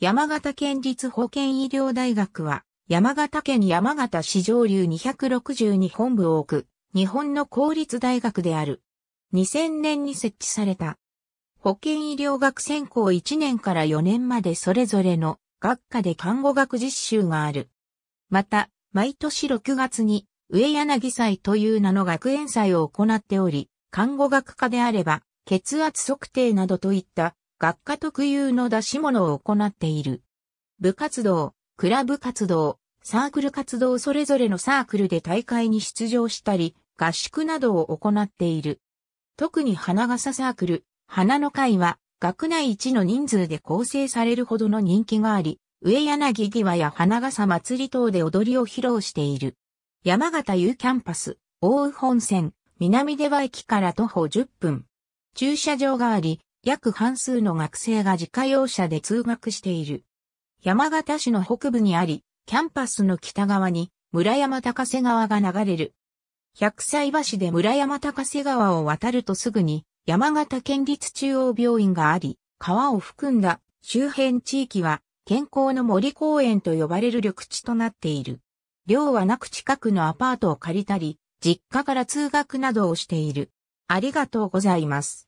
山形県立保健医療大学は、山形県山形市上流262本部を置く、日本の公立大学である。2000年に設置された。保健医療学専攻1年から4年までそれぞれの学科で看護学実習がある。また、毎年6月に上柳祭という名の学園祭を行っており、看護学科であれば、血圧測定などといった学科特有の出し物を行っている。部活動、クラブ活動、サークル活動それぞれのサークルで大会に出場したり、合宿などを行っている。特に花笠サークル、花の会は、学内一の人数で構成されるほどの人気があり、上柳際や花笠祭り等で踊りを披露している。山形 U キャンパス、大宇本線、南出羽駅から徒歩10分。駐車場があり、約半数の学生が自家用車で通学している。山形市の北部にあり、キャンパスの北側に村山高瀬川が流れる。百歳橋で村山高瀬川を渡るとすぐに山形県立中央病院があり、川を含んだ周辺地域は健康の森公園と呼ばれる緑地となっている。寮はなく近くのアパートを借りたり、実家から通学などをしている。ありがとうございます。